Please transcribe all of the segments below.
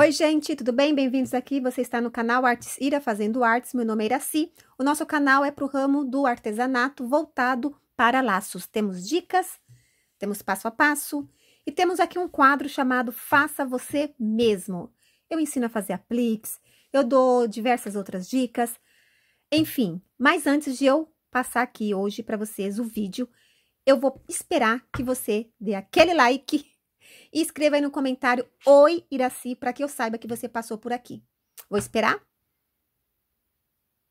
Oi, gente, tudo bem? Bem-vindos aqui. Você está no canal Artes Ira Fazendo Artes. Meu nome é Iraci. O nosso canal é para o ramo do artesanato voltado para laços. Temos dicas, temos passo a passo e temos aqui um quadro chamado Faça Você Mesmo. Eu ensino a fazer apliques, eu dou diversas outras dicas, enfim. Mas antes de eu passar aqui hoje para vocês o vídeo, eu vou esperar que você dê aquele like e escreva aí no comentário Oi, Iraci, para que eu saiba que você passou por aqui. Vou esperar?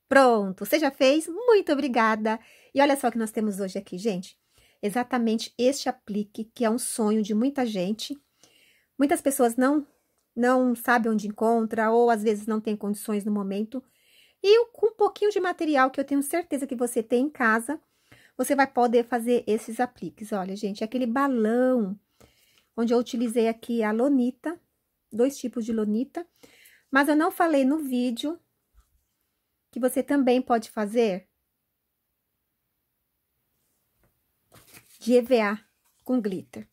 Pronto, você já fez? Muito obrigada! E olha só o que nós temos hoje aqui, gente. Exatamente este aplique, que é um sonho de muita gente. Muitas pessoas não não sabem onde encontra ou às vezes não tem condições no momento. E com um pouquinho de material que eu tenho certeza que você tem em casa, você vai poder fazer esses apliques. Olha, gente, aquele balão onde eu utilizei aqui a lonita, dois tipos de lonita. Mas eu não falei no vídeo que você também pode fazer de EVA com glitter.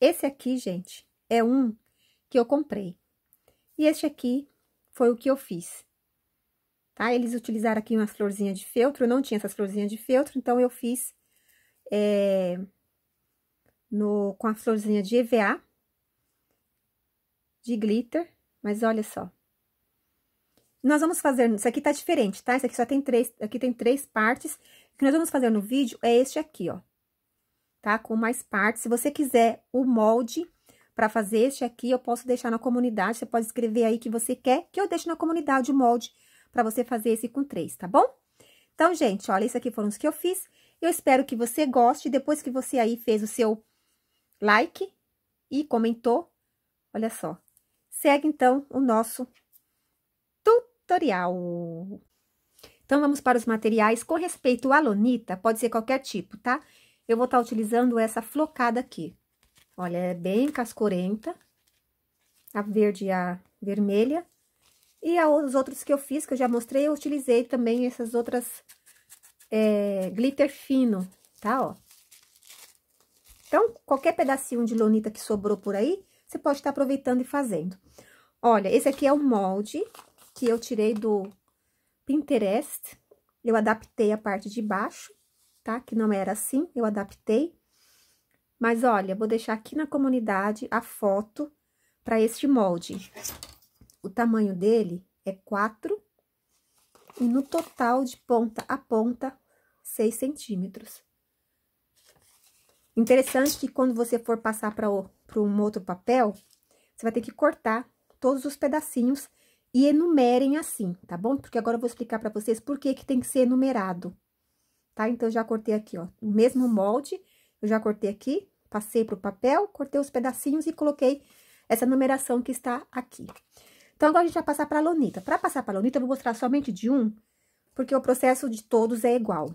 Esse aqui, gente, é um que eu comprei. E este aqui foi o que eu fiz. Tá? Eles utilizaram aqui umas florzinhas de feltro, eu não tinha essas florzinhas de feltro, então eu fiz é, no, com a florzinha de EVA, de glitter, mas olha só. Nós vamos fazer, isso aqui tá diferente, tá? Isso aqui só tem três, aqui tem três partes. O que nós vamos fazer no vídeo é este aqui, ó, tá? Com mais partes. Se você quiser o molde para fazer este aqui, eu posso deixar na comunidade. Você pode escrever aí que você quer, que eu deixo na comunidade o molde para você fazer esse com três, tá bom? Então, gente, olha, isso aqui foram os que eu fiz. Eu espero que você goste. Depois que você aí fez o seu like e comentou, olha só. Segue então o nosso tutorial. Então, vamos para os materiais. Com respeito à lonita, pode ser qualquer tipo, tá? Eu vou estar tá utilizando essa flocada aqui. Olha, é bem cascorenta. A verde e a vermelha. E os outros que eu fiz, que eu já mostrei, eu utilizei também essas outras é, glitter fino, tá? Ó. Então, qualquer pedacinho de lonita que sobrou por aí, você pode estar tá aproveitando e fazendo. Olha, esse aqui é o molde que eu tirei do Pinterest. Eu adaptei a parte de baixo, tá? Que não era assim, eu adaptei. Mas, olha, vou deixar aqui na comunidade a foto para este molde. O tamanho dele é 4 e no total de ponta a ponta, 6 centímetros. Interessante que quando você for passar para um outro papel, você vai ter que cortar todos os pedacinhos e enumerem assim, tá bom? Porque agora eu vou explicar para vocês por que, que tem que ser enumerado, tá? Então, eu já cortei aqui, ó, o mesmo molde, eu já cortei aqui, passei pro papel, cortei os pedacinhos e coloquei essa numeração que está aqui. Então, agora a gente vai passar para a lonita. Para passar para a lonita, eu vou mostrar somente de um, porque o processo de todos é igual.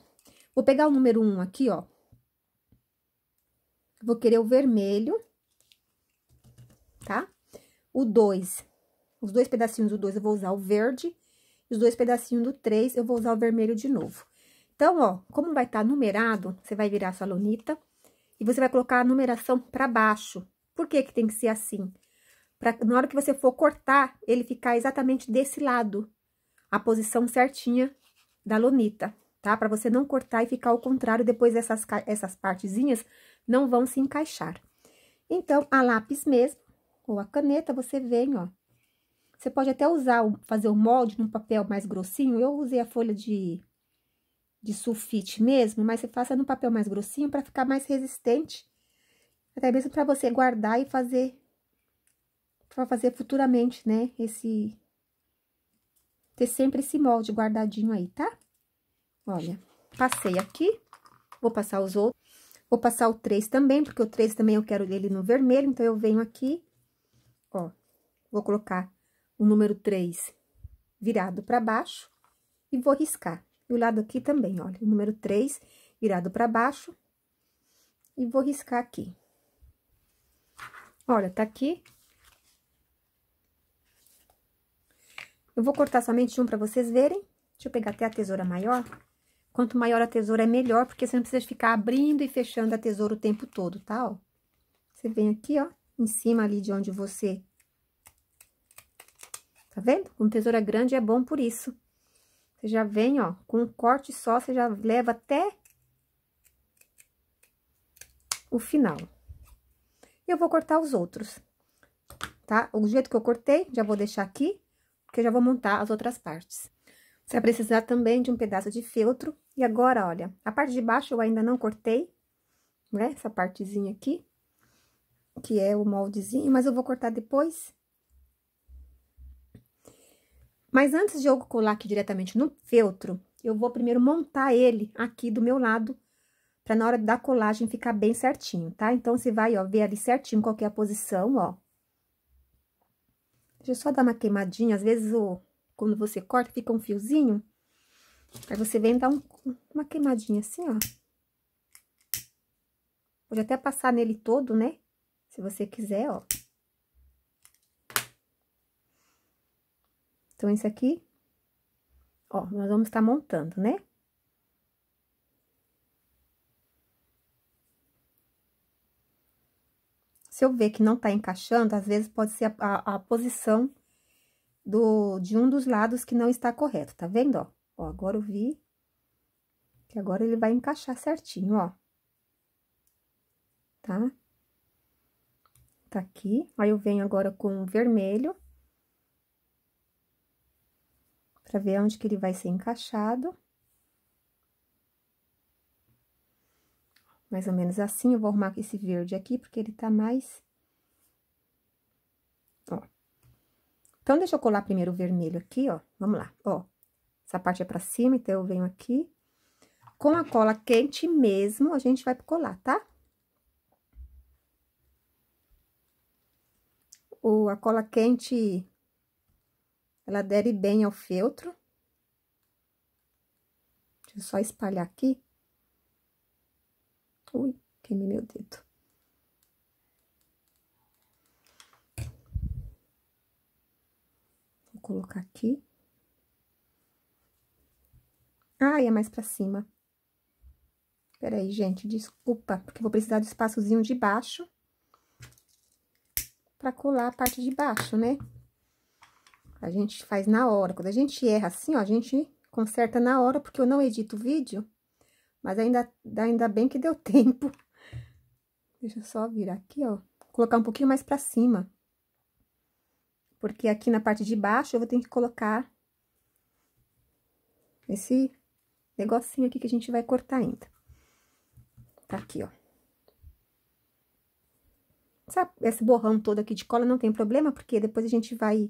Vou pegar o número um aqui, ó, vou querer o vermelho, tá? O 2, os dois pedacinhos do 2 eu vou usar o verde, os dois pedacinhos do 3 eu vou usar o vermelho de novo. Então, ó, como vai estar tá numerado, você vai virar a sua lonita e você vai colocar a numeração para baixo. Por que que tem que ser assim? Pra, na hora que você for cortar, ele ficar exatamente desse lado, a posição certinha da lonita, tá? Para você não cortar e ficar ao contrário depois essas, essas partezinhas, não vão se encaixar. Então, a lápis mesmo, ou a caneta, você vem, ó. Você pode até usar, fazer o molde num papel mais grossinho. Eu usei a folha de, de sulfite mesmo, mas você faça num papel mais grossinho para ficar mais resistente. Até mesmo para você guardar e fazer, para fazer futuramente, né, esse... Ter sempre esse molde guardadinho aí, tá? Olha, passei aqui, vou passar os outros. Vou passar o 3 também, porque o 3 também eu quero ele no vermelho, então, eu venho aqui, ó, vou colocar o número 3 virado para baixo e vou riscar. E o lado aqui também, olha, o número 3 virado para baixo e vou riscar aqui. Olha, tá aqui. Eu vou cortar somente um para vocês verem. Deixa eu pegar até a tesoura maior. Quanto maior a tesoura, é melhor, porque você não precisa ficar abrindo e fechando a tesoura o tempo todo, tá? Ó, você vem aqui, ó, em cima ali de onde você... Tá vendo? Com tesoura grande é bom por isso. Você já vem, ó, com um corte só, você já leva até o final. E eu vou cortar os outros, tá? O jeito que eu cortei, já vou deixar aqui, porque eu já vou montar as outras partes. Você vai precisar também de um pedaço de feltro e agora, olha, a parte de baixo eu ainda não cortei, né? Essa partezinha aqui, que é o moldezinho, mas eu vou cortar depois. Mas antes de eu colar aqui diretamente no feltro, eu vou primeiro montar ele aqui do meu lado, pra na hora da colagem ficar bem certinho, tá? Então, você vai, ó, ver ali certinho qual é a posição, ó. Deixa eu só dar uma queimadinha, às vezes, o, quando você corta, fica um fiozinho, Aí você vem dar um, uma queimadinha assim, ó. Pode até passar nele todo, né? Se você quiser, ó. Então, esse aqui, ó, nós vamos estar tá montando, né? Se eu ver que não tá encaixando, às vezes pode ser a, a, a posição do, de um dos lados que não está correto, tá vendo, ó? Ó, agora eu vi que agora ele vai encaixar certinho, ó. Tá? Tá aqui. Aí, eu venho agora com o vermelho. Pra ver onde que ele vai ser encaixado. Mais ou menos assim, eu vou arrumar esse verde aqui, porque ele tá mais... Ó. Então, deixa eu colar primeiro o vermelho aqui, ó. Vamos lá, ó. Essa parte é pra cima, então eu venho aqui. Com a cola quente mesmo, a gente vai colar, tá? O, a cola quente, ela adere bem ao feltro. Deixa eu só espalhar aqui. Ui, queimei meu dedo. Vou colocar aqui. Ai, é mais pra cima. Peraí, gente, desculpa, porque vou precisar do espaçozinho de baixo pra colar a parte de baixo, né? A gente faz na hora. Quando a gente erra assim, ó, a gente conserta na hora, porque eu não edito vídeo. Mas ainda, ainda bem que deu tempo. Deixa eu só virar aqui, ó. Colocar um pouquinho mais pra cima. Porque aqui na parte de baixo, eu vou ter que colocar esse negocinho aqui que a gente vai cortar ainda. Tá aqui, ó. Essa, esse borrão todo aqui de cola não tem problema, porque depois a gente vai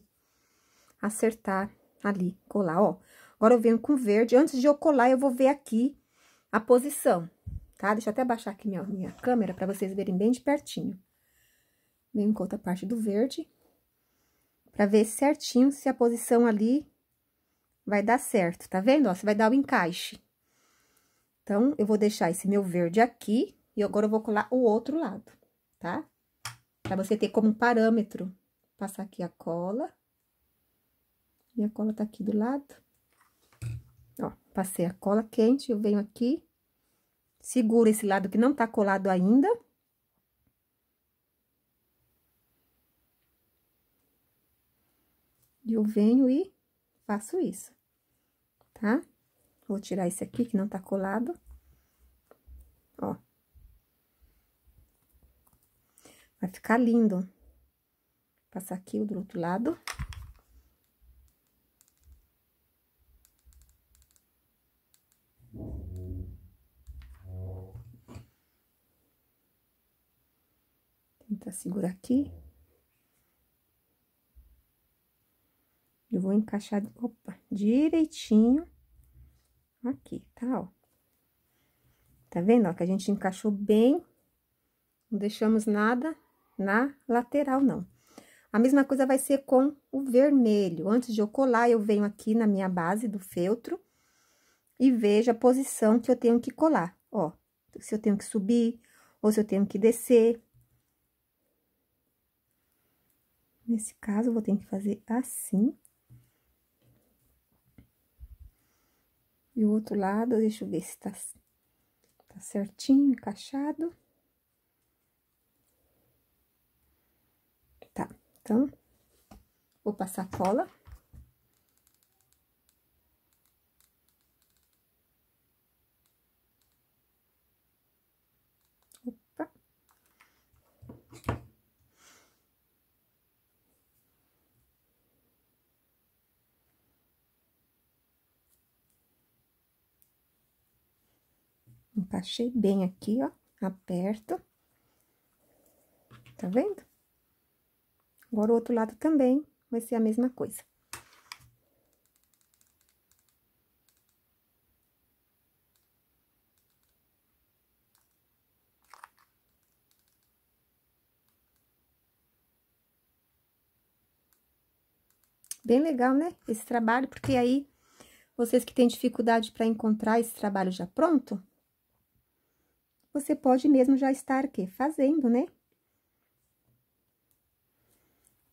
acertar ali, colar, ó. Agora eu venho com verde. Antes de eu colar, eu vou ver aqui a posição, tá? Deixa eu até baixar aqui minha, minha câmera para vocês verem bem de pertinho. Venho com outra parte do verde. para ver certinho se a posição ali vai dar certo, tá vendo? Ó, você vai dar o encaixe. Então, eu vou deixar esse meu verde aqui e agora eu vou colar o outro lado, tá? Pra você ter como parâmetro. Passar aqui a cola. Minha cola tá aqui do lado. Ó, passei a cola quente, eu venho aqui, seguro esse lado que não tá colado ainda. E eu venho e faço isso, tá? Vou tirar esse aqui que não tá colado. Ó. Vai ficar lindo. Passar aqui o do outro lado. Tentar segurar aqui. Eu vou encaixar, opa, direitinho aqui, tá, ó. Tá vendo, ó, que a gente encaixou bem, não deixamos nada na lateral, não. A mesma coisa vai ser com o vermelho. Antes de eu colar, eu venho aqui na minha base do feltro e vejo a posição que eu tenho que colar, ó. Se eu tenho que subir ou se eu tenho que descer. Nesse caso, eu vou ter que fazer assim. E o outro lado, deixa eu ver se tá, tá certinho, encaixado. Tá, então, vou passar cola. encaixei bem aqui, ó, aperto. Tá vendo? Agora, o outro lado também vai ser a mesma coisa. Bem legal, né? Esse trabalho, porque aí vocês que têm dificuldade para encontrar esse trabalho já pronto, você pode mesmo já estar aqui fazendo, né?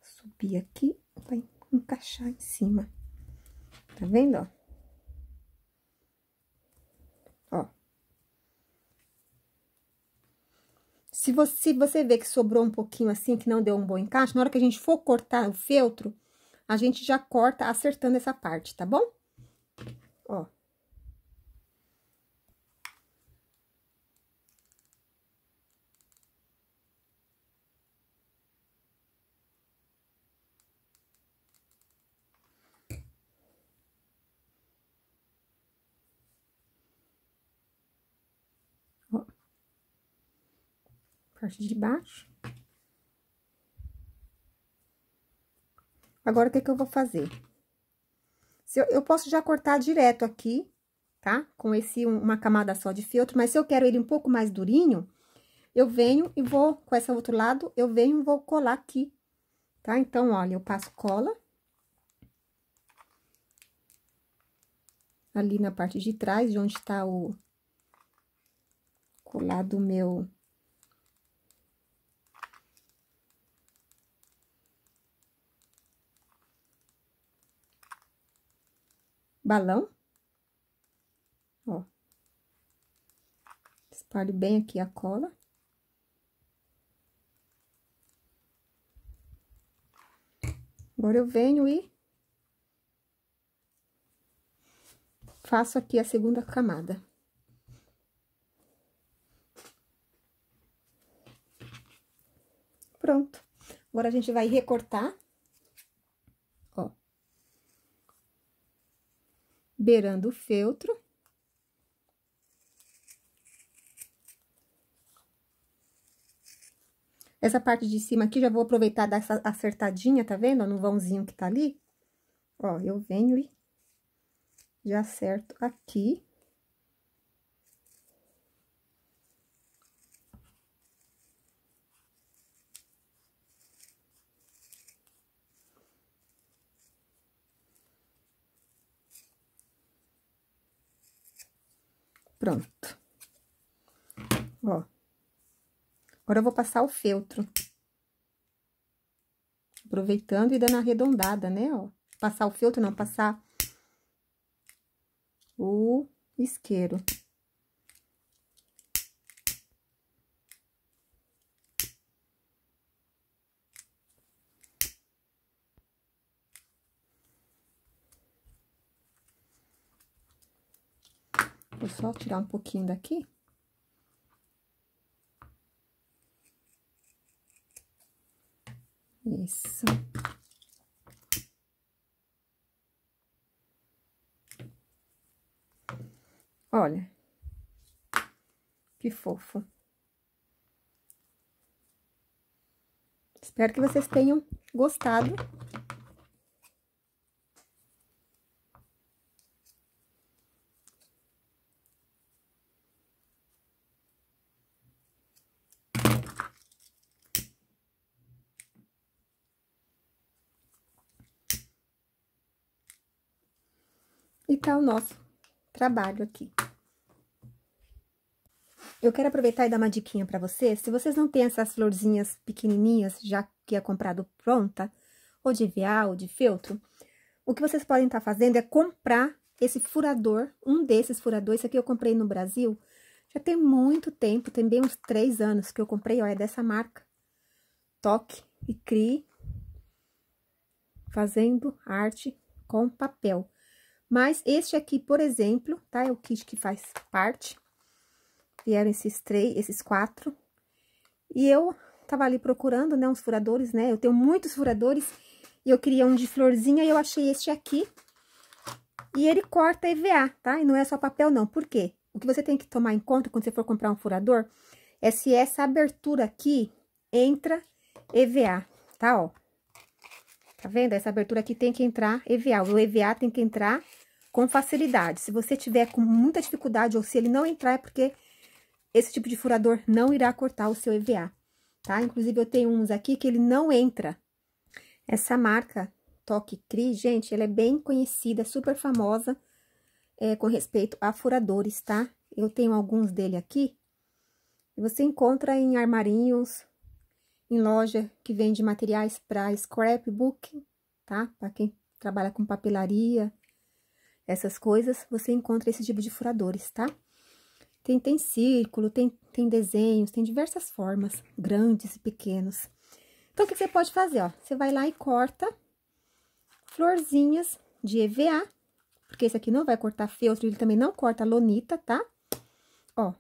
Subir aqui, vai encaixar em cima. Tá vendo, ó? Ó. Se você, se você vê que sobrou um pouquinho assim, que não deu um bom encaixe, na hora que a gente for cortar o feltro, a gente já corta acertando essa parte, tá bom? Ó. parte de baixo. Agora, o que que eu vou fazer? Se eu, eu posso já cortar direto aqui, tá? Com esse, uma camada só de feltro, mas se eu quero ele um pouco mais durinho, eu venho e vou, com esse outro lado, eu venho e vou colar aqui, tá? Então, olha, eu passo cola. Ali na parte de trás, de onde tá o colado meu balão. Ó. Espalho bem aqui a cola. Agora eu venho e faço aqui a segunda camada. Pronto. Agora a gente vai recortar. liberando o feltro. Essa parte de cima aqui, já vou aproveitar dessa acertadinha, tá vendo? No vãozinho que tá ali. Ó, eu venho e já acerto aqui. Pronto. Ó. Agora eu vou passar o feltro. Aproveitando e dando arredondada, né, ó. Passar o feltro, não, passar o isqueiro. Vou só tirar um pouquinho daqui. Isso. Olha. Que fofo. Espero que vocês tenham gostado. E tá o nosso trabalho aqui. Eu quero aproveitar e dar uma diquinha para vocês. Se vocês não têm essas florzinhas pequenininhas, já que é comprado pronta, ou de vial, ou de feltro, o que vocês podem estar tá fazendo é comprar esse furador, um desses furadores, esse aqui eu comprei no Brasil, já tem muito tempo, tem bem uns três anos que eu comprei, ó, é dessa marca. Toque e Crie, fazendo arte com papel. Mas este aqui, por exemplo, tá? É o kit que faz parte. Vieram esses três, esses quatro. E eu tava ali procurando, né, uns furadores, né? Eu tenho muitos furadores e eu queria um de florzinha e eu achei este aqui. E ele corta EVA, tá? E não é só papel, não. Por quê? O que você tem que tomar em conta quando você for comprar um furador é se essa abertura aqui entra EVA, tá? Ó. Tá vendo? Essa abertura aqui tem que entrar EVA. O EVA tem que entrar com facilidade. Se você tiver com muita dificuldade ou se ele não entrar, é porque esse tipo de furador não irá cortar o seu EVA, tá? Inclusive, eu tenho uns aqui que ele não entra. Essa marca Toque Cri, gente, ela é bem conhecida, super famosa é, com respeito a furadores, tá? Eu tenho alguns dele aqui. Você encontra em armarinhos, em loja que vende materiais para scrapbook, tá? Para quem trabalha com papelaria, essas coisas, você encontra esse tipo de furadores, tá? Tem, tem círculo, tem, tem desenhos, tem diversas formas, grandes e pequenos. Então, o que você pode fazer, ó? Você vai lá e corta florzinhas de EVA, porque esse aqui não vai cortar feltro, ele também não corta lonita, tá? Ó,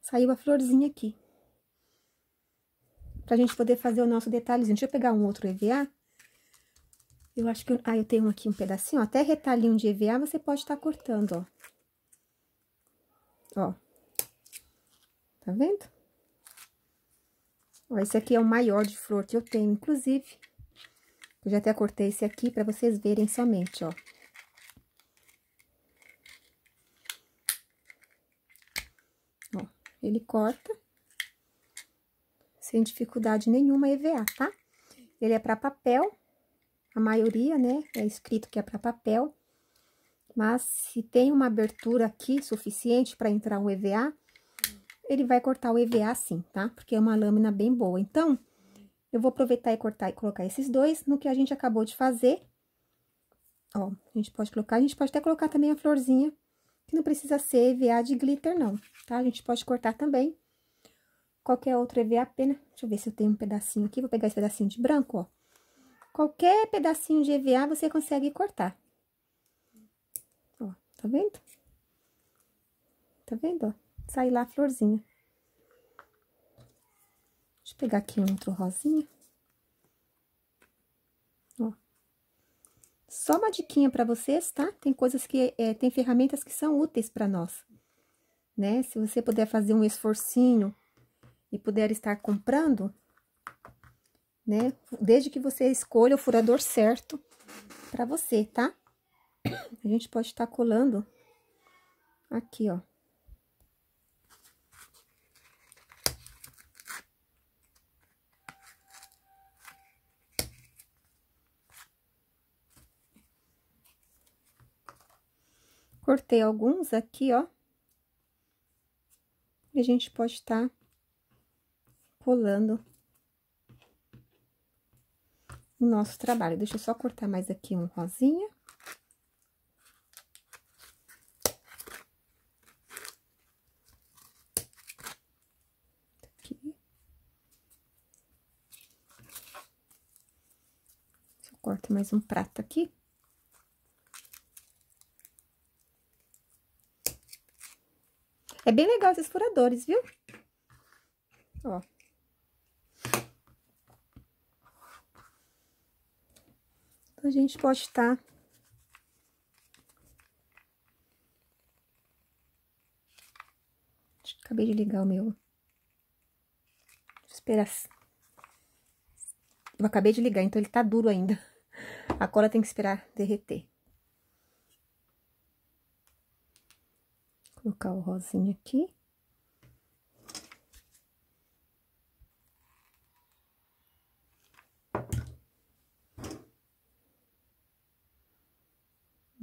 saiu a florzinha aqui. Pra gente poder fazer o nosso detalhezinho. Deixa eu pegar um outro EVA eu acho que... Ah, eu tenho aqui um pedacinho, ó, até retalhinho de EVA você pode estar tá cortando, ó. Ó. Tá vendo? Ó, esse aqui é o maior de flor que eu tenho, inclusive. Eu já até cortei esse aqui para vocês verem somente, ó. Ó, ele corta sem dificuldade nenhuma EVA, tá? Ele é para papel a maioria, né, é escrito que é para papel, mas se tem uma abertura aqui suficiente para entrar um EVA, ele vai cortar o EVA sim, tá? Porque é uma lâmina bem boa. Então, eu vou aproveitar e cortar e colocar esses dois no que a gente acabou de fazer. Ó, a gente pode colocar, a gente pode até colocar também a florzinha, que não precisa ser EVA de glitter não, tá? A gente pode cortar também qualquer outro EVA pena. Deixa eu ver se eu tenho um pedacinho aqui, vou pegar esse pedacinho de branco, ó. Qualquer pedacinho de EVA você consegue cortar. Ó, tá vendo? Tá vendo? sai lá a florzinha. Deixa eu pegar aqui um outro rosinha. Ó. Só uma diquinha para vocês, tá? Tem coisas que... É, tem ferramentas que são úteis para nós. Né? Se você puder fazer um esforcinho e puder estar comprando, né? Desde que você escolha o furador certo para você, tá? A gente pode estar tá colando aqui, ó. Cortei alguns aqui, ó. E a gente pode estar tá colando o nosso trabalho. Deixa eu só cortar mais aqui um rosinha. Aqui. Só corto mais um prato aqui. É bem legal esses furadores, viu? Ó. a gente pode estar tá Acabei de ligar o meu. esperar. Eu acabei de ligar, então ele tá duro ainda. A cola tem que esperar derreter. Vou colocar o rosinha aqui.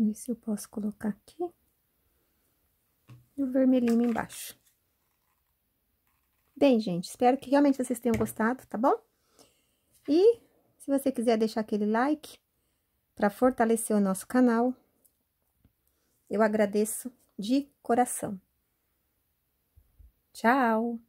ver se eu posso colocar aqui. E o vermelhinho embaixo. Bem, gente, espero que realmente vocês tenham gostado, tá bom? E se você quiser deixar aquele like para fortalecer o nosso canal, eu agradeço de coração. Tchau!